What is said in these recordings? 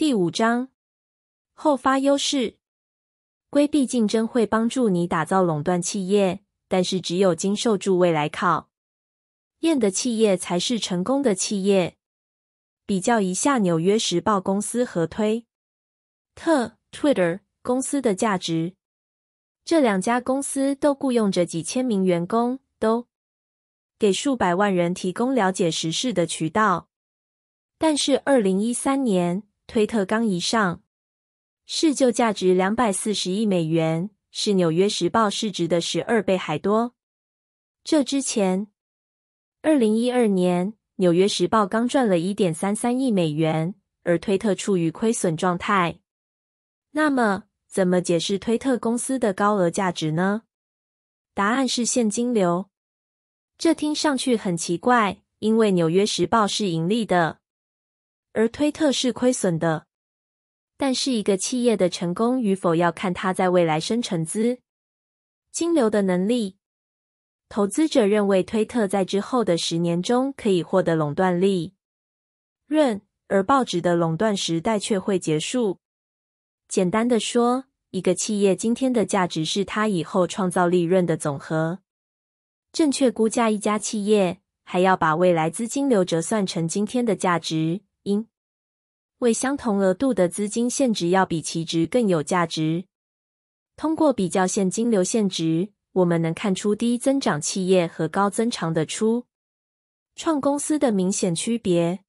第五章后发优势，规避竞争会帮助你打造垄断企业，但是只有经受住未来考验的企业才是成功的企业。比较一下《纽约时报》公司和推特 （Twitter） 公司的价值，这两家公司都雇佣着几千名员工，都给数百万人提供了解时事的渠道，但是二零一三年。推特刚一上市，就价值两百四十亿美元，是《纽约时报》市值的十二倍还多。这之前，二零一二年，《纽约时报》刚赚了一点三三亿美元，而推特处于亏损状态。那么，怎么解释推特公司的高额价值呢？答案是现金流。这听上去很奇怪，因为《纽约时报》是盈利的。而推特是亏损的，但是一个企业的成功与否要看它在未来生成资金流的能力。投资者认为推特在之后的十年中可以获得垄断利润，而报纸的垄断时代却会结束。简单的说，一个企业今天的价值是它以后创造利润的总和。正确估价一家企业，还要把未来资金流折算成今天的价值。因为相同额度的资金现值要比其值更有价值。通过比较现金流现值，我们能看出低增长企业和高增长的初创公司的明显区别。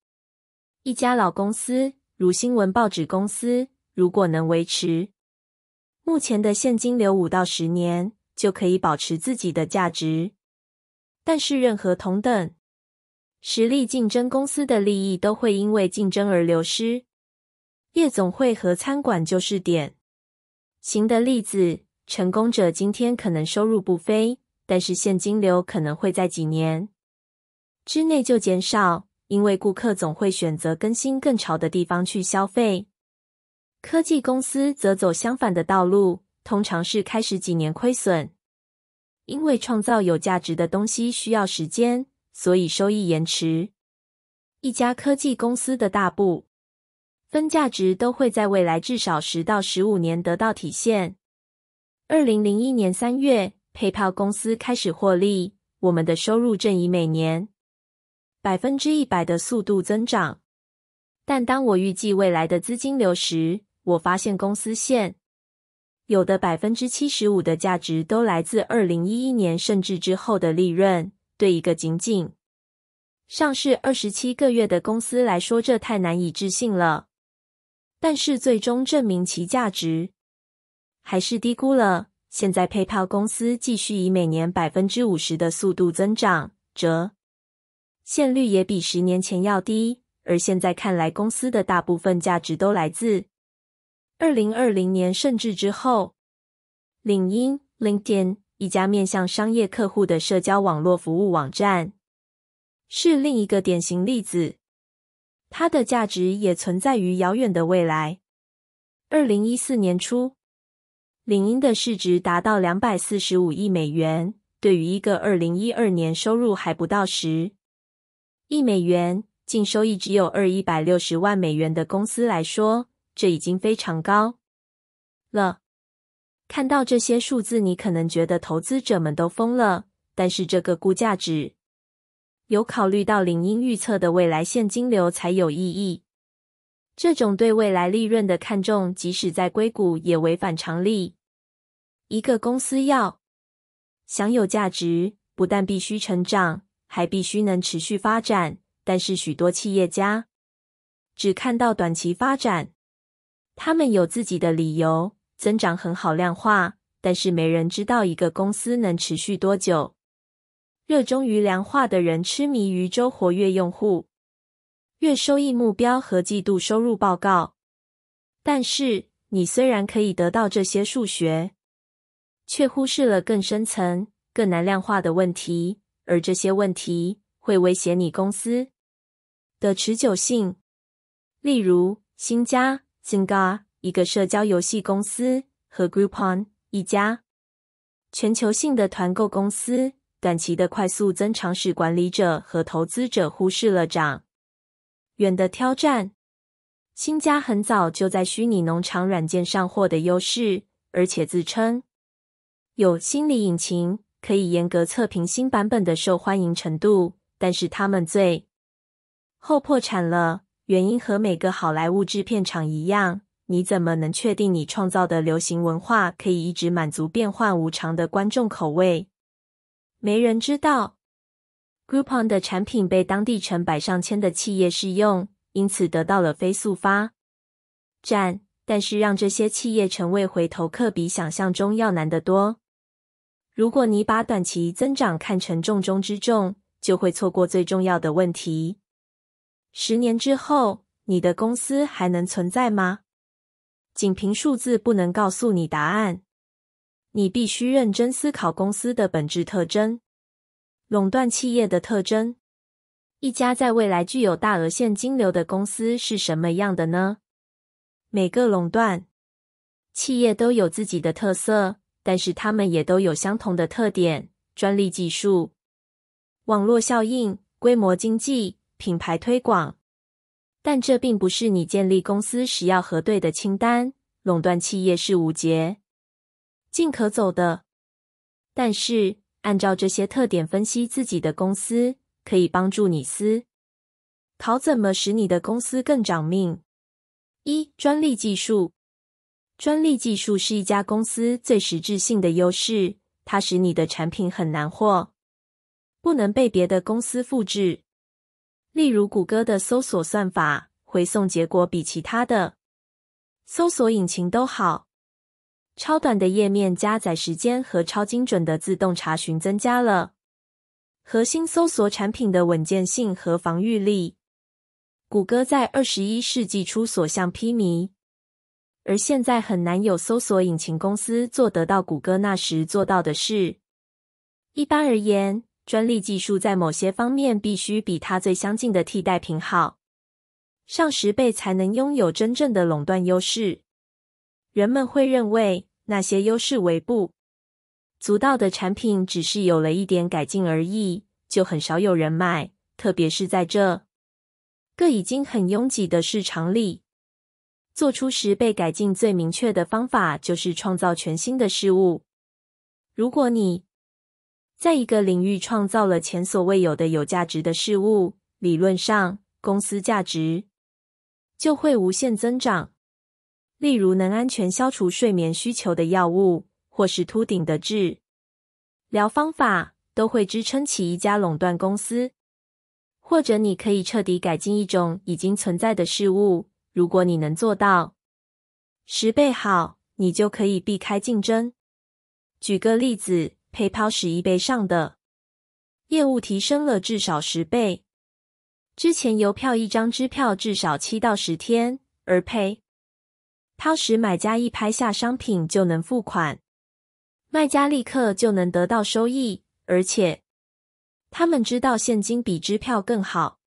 一家老公司，如新闻报纸公司，如果能维持目前的现金流五到十年，就可以保持自己的价值。但是，任何同等实力竞争公司的利益都会因为竞争而流失。夜总会和餐馆就是典型的例子。成功者今天可能收入不菲，但是现金流可能会在几年之内就减少，因为顾客总会选择更新更潮的地方去消费。科技公司则走相反的道路，通常是开始几年亏损，因为创造有价值的东西需要时间。所以收益延迟。一家科技公司的大部分价值都会在未来至少十到十五年得到体现。二零零一年三月，配套公司开始获利，我们的收入正以每年百分之一百的速度增长。但当我预计未来的资金流时，我发现公司现有的百分之七十五的价值都来自二零一一年甚至之后的利润。对一个仅仅上市二十七个月的公司来说，这太难以置信了。但是最终证明其价值还是低估了。现在配票公司继续以每年百分之五十的速度增长，折现率也比十年前要低。而现在看来，公司的大部分价值都来自二零二零年甚至之后。领英 （LinkedIn）。一家面向商业客户的社交网络服务网站，是另一个典型例子。它的价值也存在于遥远的未来。二零一四年初，领英的市值达到两百四十五亿美元。对于一个二零一二年收入还不到十亿美元、净收益只有二一百六十万美元的公司来说，这已经非常高了。看到这些数字，你可能觉得投资者们都疯了。但是这个估价值有考虑到林英预测的未来现金流才有意义。这种对未来利润的看重，即使在硅谷也违反常理。一个公司要享有价值，不但必须成长，还必须能持续发展。但是许多企业家只看到短期发展，他们有自己的理由。增长很好量化，但是没人知道一个公司能持续多久。热衷于量化的人痴迷于周活跃用户、月收益目标和季度收入报告，但是你虽然可以得到这些数学，却忽视了更深层、更难量化的问题，而这些问题会威胁你公司的持久性。例如，新加增高、一个社交游戏公司和 Groupon 一家全球性的团购公司，短期的快速增长使管理者和投资者忽视了长远的挑战。新家很早就在虚拟农场软件上获得优势，而且自称有心理引擎可以严格测评新版本的受欢迎程度。但是他们最后破产了，原因和每个好莱坞制片厂一样。你怎么能确定你创造的流行文化可以一直满足变幻无常的观众口味？没人知道。Groupon 的产品被当地成百上千的企业试用，因此得到了飞速发展。但是让这些企业成为回头客比想象中要难得多。如果你把短期增长看成重中之重，就会错过最重要的问题：十年之后，你的公司还能存在吗？仅凭数字不能告诉你答案，你必须认真思考公司的本质特征。垄断企业的特征：一家在未来具有大额现金流的公司是什么样的呢？每个垄断企业都有自己的特色，但是它们也都有相同的特点：专利技术、网络效应、规模经济、品牌推广。但这并不是你建立公司时要核对的清单。垄断企业是无捷径可走的，但是按照这些特点分析自己的公司，可以帮助你思考怎么使你的公司更长命。一、专利技术。专利技术是一家公司最实质性的优势，它使你的产品很难获，不能被别的公司复制。例如，谷歌的搜索算法回送结果比其他的搜索引擎都好。超短的页面加载时间和超精准的自动查询增加了核心搜索产品的稳健性和防御力。谷歌在二十一世纪初所向披靡，而现在很难有搜索引擎公司做得到谷歌那时做到的事。一般而言。专利技术在某些方面必须比它最相近的替代品好上十倍，才能拥有真正的垄断优势。人们会认为那些优势微不足道的产品，只是有了一点改进而已，就很少有人买。特别是在这个已经很拥挤的市场里，做出十倍改进最明确的方法就是创造全新的事物。如果你在一个领域创造了前所未有的有价值的事物，理论上公司价值就会无限增长。例如，能安全消除睡眠需求的药物，或是秃顶的治疗方法，都会支撑起一家垄断公司。或者，你可以彻底改进一种已经存在的事物。如果你能做到十倍好，你就可以避开竞争。举个例子。PayPal 十一倍上的业务提升了至少十倍。之前邮票一张支票至少七到十天，而 PayPal 买家一拍下商品就能付款，卖家立刻就能得到收益。而且他们知道现金比支票更好。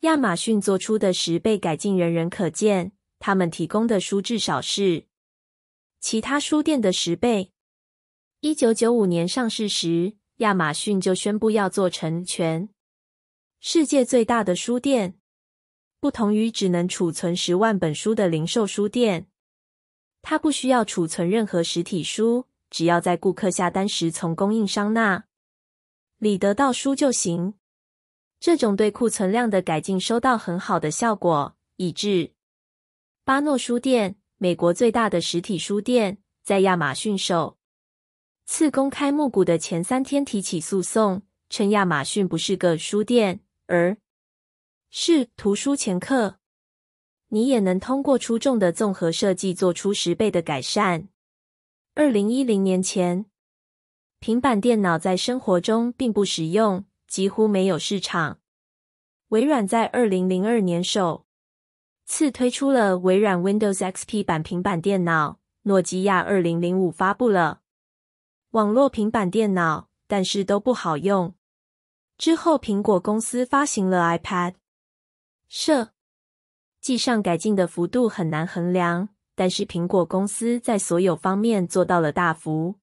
亚马逊做出的十倍改进人人可见。他们提供的书至少是其他书店的十倍。一九九五年上市时，亚马逊就宣布要做成全世界最大的书店。不同于只能储存十万本书的零售书店，它不需要储存任何实体书，只要在顾客下单时从供应商那里得到书就行。这种对库存量的改进收到很好的效果，以致巴诺书店（美国最大的实体书店）在亚马逊售。次公开募股的前三天提起诉讼，称亚马逊不是个书店，而是图书前客。你也能通过出众的综合设计做出十倍的改善。二零一零年前，平板电脑在生活中并不实用，几乎没有市场。微软在二零零二年首次推出了微软 Windows XP 版平板电脑，诺基亚二零零五发布了。网络平板电脑，但是都不好用。之后，苹果公司发行了 iPad，设，计上改进的幅度很难衡量，但是苹果公司在所有方面做到了大幅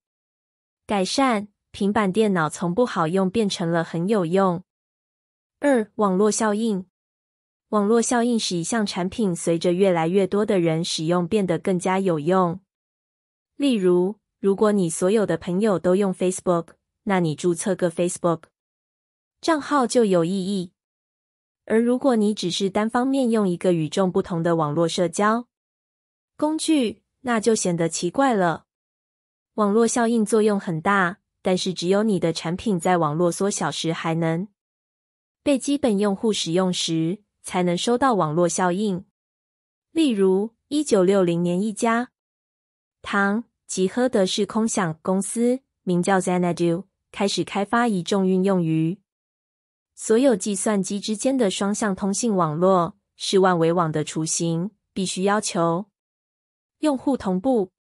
改善。平板电脑从不好用变成了很有用。二、网络效应。网络效应是一项产品随着越来越多的人使用，变得更加有用。例如，如果你所有的朋友都用 Facebook，那你注册个 Facebook 账号就有意义。而如果你只是单方面用一个与众不同的网络社交工具，那就显得奇怪了。网络效应作用很大，但是只有你的产品在网络缩小时还能被基本用户使用时，才能收到网络效应。例如，一九六零年一家糖。吉喝德是空想公司，名叫 z a n a d u 开始开发一种运用于所有计算机之间的双向通信网络，是万维网的雏形。必须要求用户同步，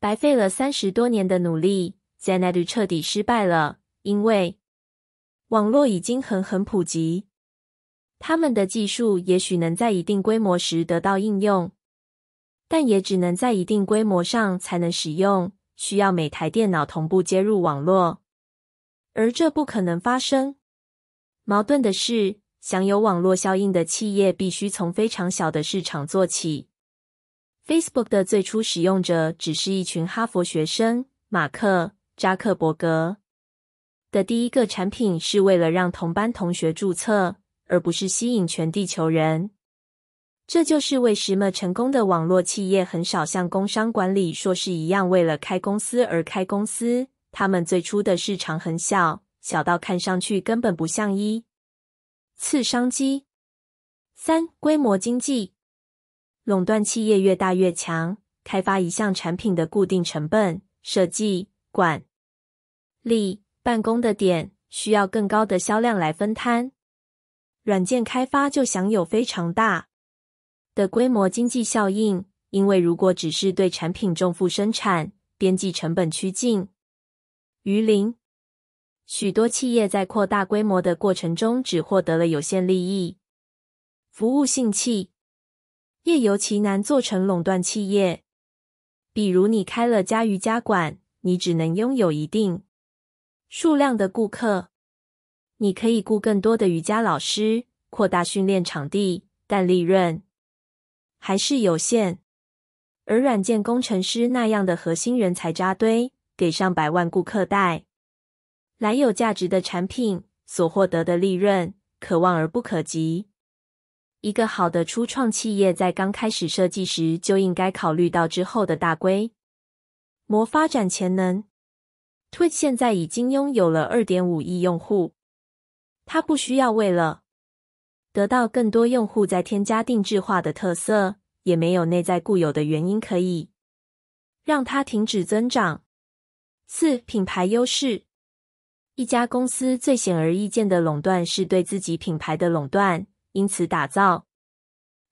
白费了三十多年的努力 z a n a d u 彻底失败了，因为网络已经很很普及，他们的技术也许能在一定规模时得到应用。但也只能在一定规模上才能使用，需要每台电脑同步接入网络，而这不可能发生。矛盾的是，享有网络效应的企业必须从非常小的市场做起。Facebook 的最初使用者只是一群哈佛学生，马克扎克伯格的第一个产品是为了让同班同学注册，而不是吸引全地球人。这就是为什么成功的网络企业很少像工商管理硕士一样，为了开公司而开公司。他们最初的市场很小，小到看上去根本不像一次商机。三、规模经济垄断企业越大越强，开发一项产品的固定成本、设计、管、理、办公的点需要更高的销量来分摊。软件开发就享有非常大。的规模经济效应，因为如果只是对产品重复生产，边际成本趋近于零，许多企业在扩大规模的过程中只获得了有限利益。服务性企业尤其难做成垄断企业，比如你开了家瑜伽馆，你只能拥有一定数量的顾客，你可以雇更多的瑜伽老师，扩大训练场地，但利润。还是有限，而软件工程师那样的核心人才扎堆，给上百万顾客带来有价值的产品，所获得的利润可望而不可及。一个好的初创企业，在刚开始设计时就应该考虑到之后的大规模发展潜能。Twitch 现在已经拥有了二点五亿用户，它不需要为了。得到更多用户再添加定制化的特色，也没有内在固有的原因可以让它停止增长。四品牌优势，一家公司最显而易见的垄断是对自己品牌的垄断，因此打造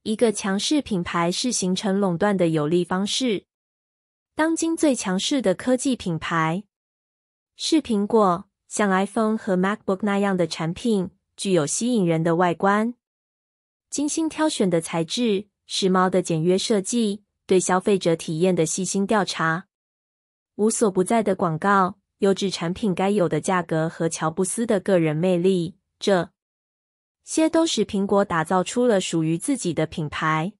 一个强势品牌是形成垄断的有利方式。当今最强势的科技品牌是苹果，像 iPhone 和 MacBook 那样的产品。具有吸引人的外观、精心挑选的材质、时髦的简约设计、对消费者体验的细心调查、无所不在的广告、优质产品该有的价格和乔布斯的个人魅力，这些都使苹果打造出了属于自己的品牌。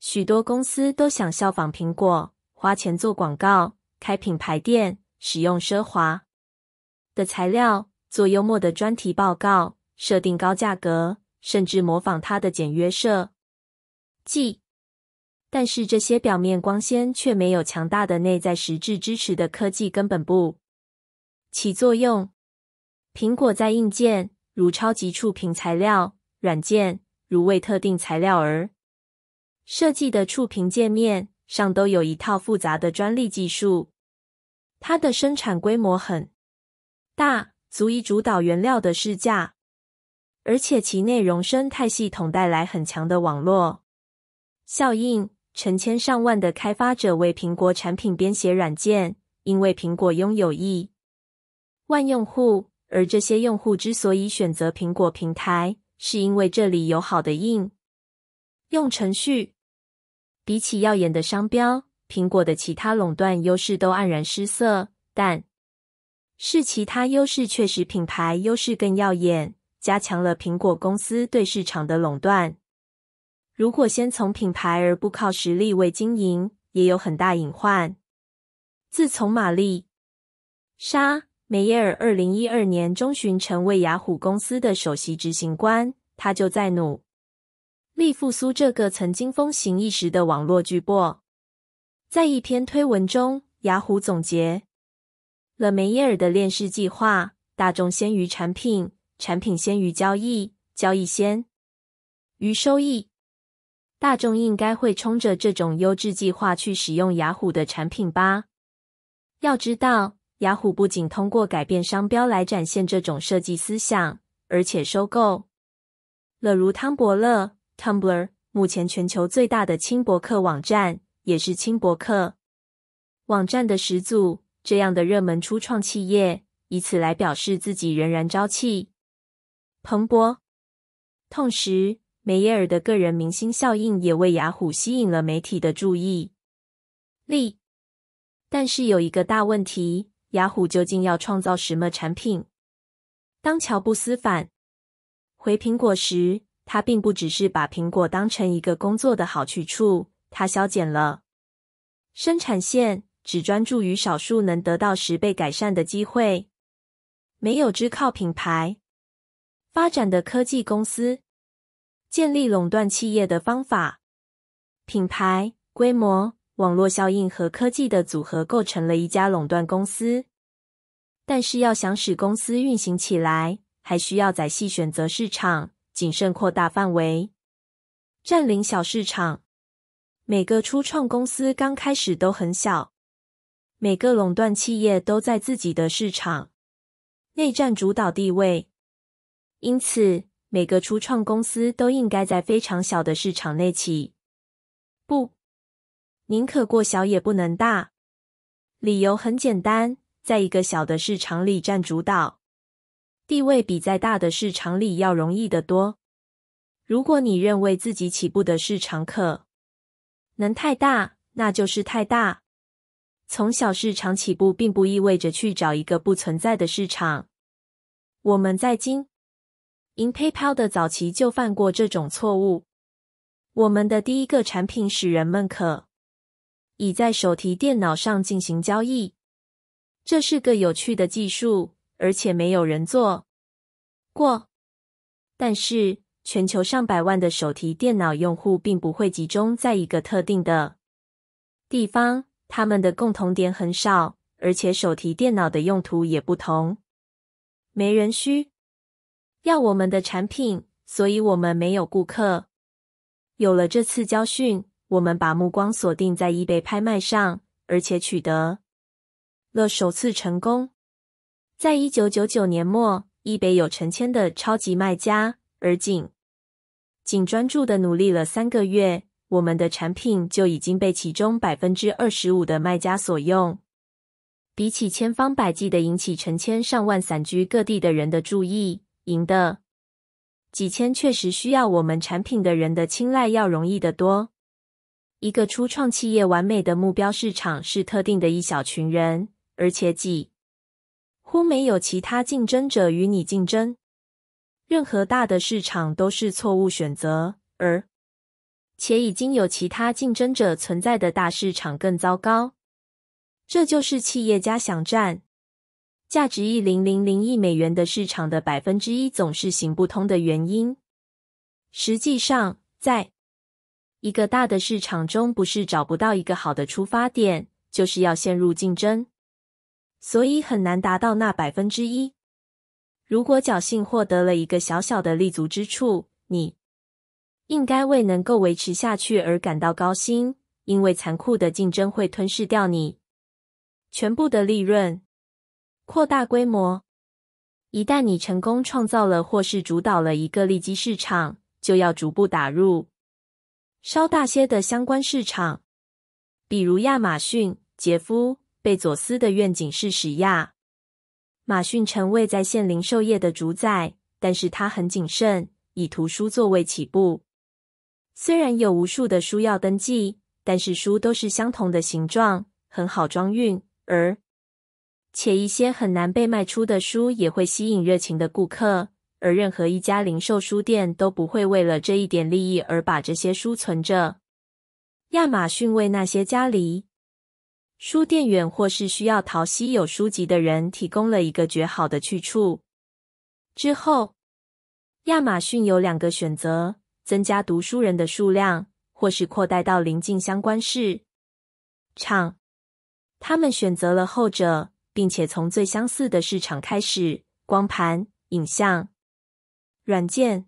许多公司都想效仿苹果，花钱做广告、开品牌店、使用奢华的材料、做幽默的专题报告。设定高价格，甚至模仿它的简约设计，但是这些表面光鲜却没有强大的内在实质支持的科技根本不起作用。苹果在硬件，如超级触屏材料，软件，如为特定材料而设计的触屏界面上，都有一套复杂的专利技术。它的生产规模很大，足以主导原料的市价。而且其内容生态系统带来很强的网络效应，成千上万的开发者为苹果产品编写软件，因为苹果拥有亿万用户。而这些用户之所以选择苹果平台，是因为这里有好的应用程序。比起耀眼的商标，苹果的其他垄断优势都黯然失色。但是其他优势确实品牌优势更耀眼。加强了苹果公司对市场的垄断。如果先从品牌而不靠实力为经营，也有很大隐患。自从玛丽·莎·梅耶尔二零一二年中旬成为雅虎公司的首席执行官，他就在努力复苏这个曾经风行一时的网络巨擘。在一篇推文中，雅虎总结了梅耶尔的链式计划：大众先于产品。产品先于交易，交易先于收益。大众应该会冲着这种优质计划去使用雅虎的产品吧？要知道，雅虎不仅通过改变商标来展现这种设计思想，而且收购了如汤伯乐 （Tumblr），目前全球最大的轻博客网站，也是轻博客网站的始祖。这样的热门初创企业，以此来表示自己仍然朝气。蓬勃。同时，梅耶尔的个人明星效应也为雅虎吸引了媒体的注意。力。但是有一个大问题：雅虎究竟要创造什么产品？当乔布斯返回苹果时，他并不只是把苹果当成一个工作的好去处，他削减了生产线，只专注于少数能得到十倍改善的机会，没有只靠品牌。发展的科技公司建立垄断企业的方法，品牌、规模、网络效应和科技的组合构成了一家垄断公司。但是，要想使公司运行起来，还需要仔细选择市场，谨慎扩大范围，占领小市场。每个初创公司刚开始都很小，每个垄断企业都在自己的市场内占主导地位。因此，每个初创公司都应该在非常小的市场内起，不，宁可过小也不能大。理由很简单，在一个小的市场里占主导地位，比在大的市场里要容易得多。如果你认为自己起步的市场可能太大，那就是太大。从小市场起步，并不意味着去找一个不存在的市场。我们在今。In PayPal 的早期就犯过这种错误。我们的第一个产品使人们可以在手提电脑上进行交易，这是个有趣的技术，而且没有人做过。但是，全球上百万的手提电脑用户并不会集中在一个特定的地方，他们的共同点很少，而且手提电脑的用途也不同，没人需。要我们的产品，所以我们没有顾客。有了这次教训，我们把目光锁定在易贝拍卖上，而且取得了首次成功。在一九九九年末，易贝有成千的超级卖家，而仅仅专注的努力了三个月，我们的产品就已经被其中百分之二十五的卖家所用。比起千方百计的引起成千上万散居各地的人的注意。赢的几千确实需要我们产品的人的青睐要容易得多。一个初创企业完美的目标市场是特定的一小群人，而且几乎没有其他竞争者与你竞争。任何大的市场都是错误选择，而且已经有其他竞争者存在的大市场更糟糕。这就是企业家想占。价值一零零零亿美元的市场的百分之一总是行不通的原因。实际上，在一个大的市场中，不是找不到一个好的出发点，就是要陷入竞争，所以很难达到那百分之一。如果侥幸获得了一个小小的立足之处，你应该为能够维持下去而感到高兴，因为残酷的竞争会吞噬掉你全部的利润。扩大规模。一旦你成功创造了或是主导了一个利基市场，就要逐步打入稍大些的相关市场，比如亚马逊。杰夫·贝佐斯的愿景是使亚马逊成为在线零售业的主宰，但是他很谨慎，以图书作为起步。虽然有无数的书要登记，但是书都是相同的形状，很好装运，而。且一些很难被卖出的书也会吸引热情的顾客，而任何一家零售书店都不会为了这一点利益而把这些书存着。亚马逊为那些家离书店远或是需要淘稀有书籍的人提供了一个绝好的去处。之后，亚马逊有两个选择：增加读书人的数量，或是扩大到临近相关市场。他们选择了后者。并且从最相似的市场开始，光盘、影像、软件，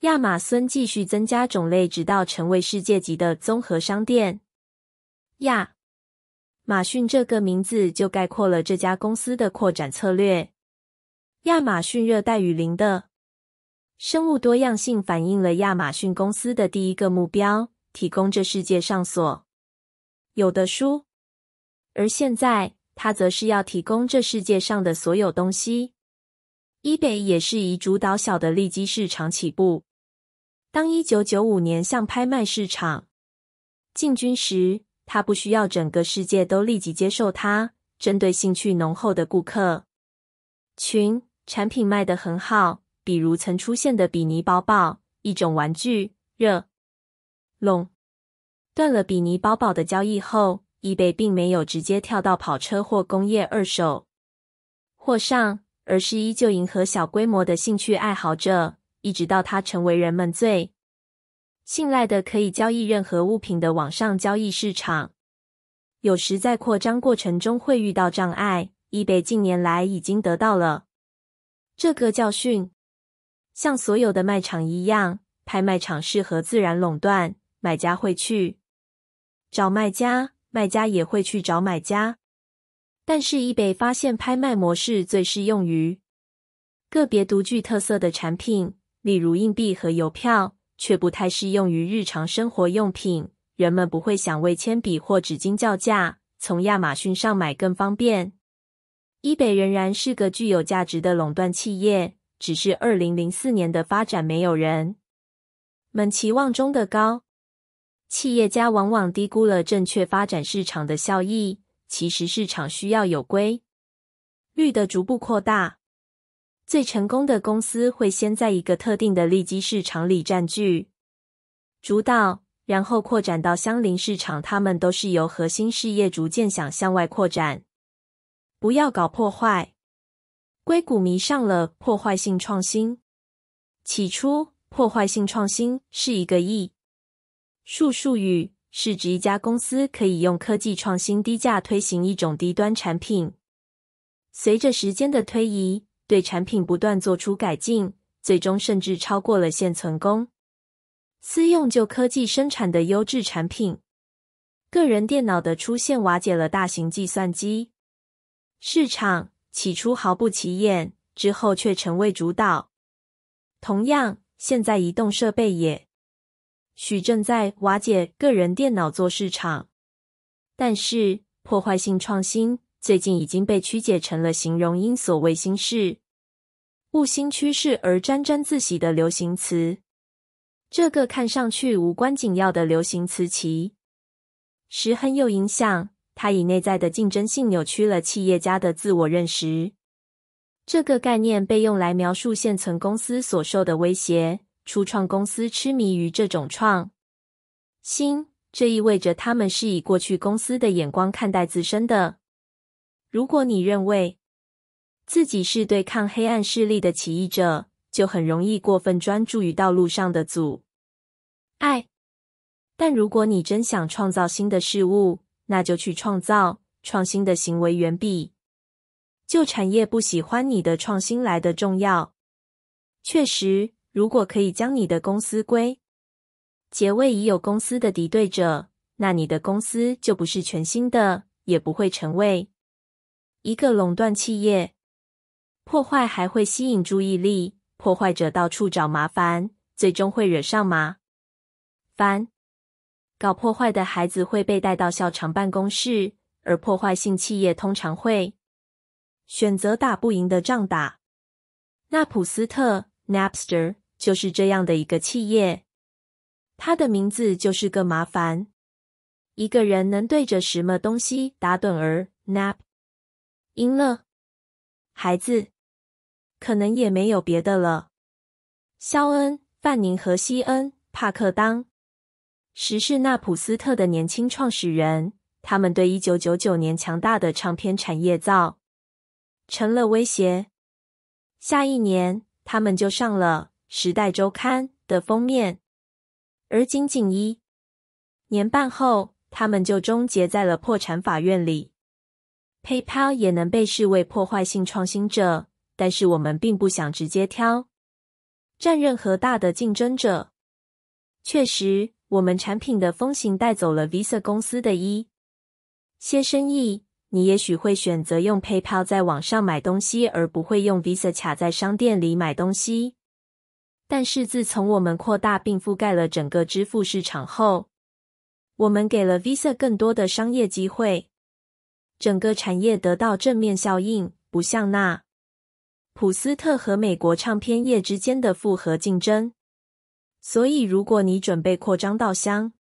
亚马逊继续增加种类，直到成为世界级的综合商店。亚，马逊这个名字就概括了这家公司的扩展策略。亚马逊热带雨林的生物多样性反映了亚马逊公司的第一个目标：提供这世界上所有的书。而现在。他则是要提供这世界上的所有东西。eBay 也是以主导小的利基市场起步。当一九九五年向拍卖市场进军时，他不需要整个世界都立即接受它。针对兴趣浓厚的顾客群，产品卖得很好，比如曾出现的比尼包包，一种玩具热。垄断了比尼包包的交易后。易贝并没有直接跳到跑车或工业二手货上，而是依旧迎合小规模的兴趣爱好者，一直到它成为人们最信赖的可以交易任何物品的网上交易市场。有时在扩张过程中会遇到障碍，易贝近年来已经得到了这个教训。像所有的卖场一样，拍卖场适合自然垄断，买家会去找卖家。卖家也会去找买家，但是易北发现拍卖模式最适用于个别独具特色的产品，例如硬币和邮票，却不太适用于日常生活用品。人们不会想为铅笔或纸巾叫价，从亚马逊上买更方便。易北仍然是个具有价值的垄断企业，只是二零零四年的发展没有人们期望中的高。企业家往往低估了正确发展市场的效益。其实市场需要有规律的逐步扩大。最成功的公司会先在一个特定的利基市场里占据主导，然后扩展到相邻市场。他们都是由核心事业逐渐想向外扩展。不要搞破坏。硅谷迷上了破坏性创新。起初，破坏性创新是一个亿。数术语是指一家公司可以用科技创新低价推行一种低端产品，随着时间的推移，对产品不断做出改进，最终甚至超过了现存公私用旧科技生产的优质产品。个人电脑的出现瓦解了大型计算机市场，起初毫不起眼，之后却成为主导。同样，现在移动设备也。许正在瓦解个人电脑做市场，但是破坏性创新最近已经被曲解成了形容因所谓新事物新趋势而沾沾自喜的流行词。这个看上去无关紧要的流行词其实很有影响，它以内在的竞争性扭曲了企业家的自我认识。这个概念被用来描述现存公司所受的威胁。初创公司痴迷于这种创新，这意味着他们是以过去公司的眼光看待自身的。如果你认为自己是对抗黑暗势力的起义者，就很容易过分专注于道路上的阻碍。但如果你真想创造新的事物，那就去创造创新的行为，远比旧产业不喜欢你的创新来的重要。确实。如果可以将你的公司归结为已有公司的敌对者，那你的公司就不是全新的，也不会成为一个垄断企业。破坏还会吸引注意力，破坏者到处找麻烦，最终会惹上麻烦。搞破坏的孩子会被带到校场办公室，而破坏性企业通常会选择打不赢的仗打。纳普斯特 （Napster）。就是这样的一个企业，它的名字就是个麻烦。一个人能对着什么东西打盹儿？Nap，赢了，孩子，可能也没有别的了。肖恩、范宁和西恩·帕克当，时是纳普斯特的年轻创始人。他们对1999年强大的唱片产业造成了威胁。下一年，他们就上了。《时代周刊》的封面，而仅仅一年半后，他们就终结在了破产法院里。PayPal 也能被视为破坏性创新者，但是我们并不想直接挑战任何大的竞争者。确实，我们产品的风行带走了 Visa 公司的一些生意。你也许会选择用 PayPal 在网上买东西，而不会用 Visa 卡在商店里买东西。但是自从我们扩大并覆盖了整个支付市场后，我们给了 Visa 更多的商业机会，整个产业得到正面效应，不像那普斯特和美国唱片业之间的复合竞争。所以，如果你准备扩张到香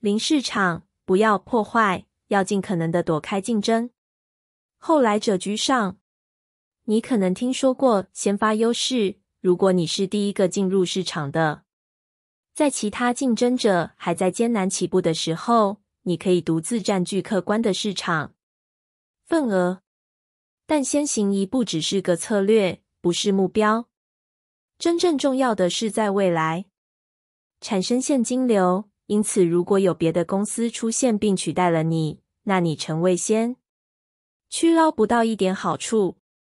零市场，不要破坏，要尽可能的躲开竞争。后来者居上，你可能听说过先发优势。如果你是第一个进入市场的，在其他竞争者还在艰难起步的时候，你可以独自占据客观的市场份额。但先行一步只是个策略，不是目标。真正重要的是在未来产生现金流。因此，如果有别的公司出现并取代了你，那你成为先，却捞不到一点好处。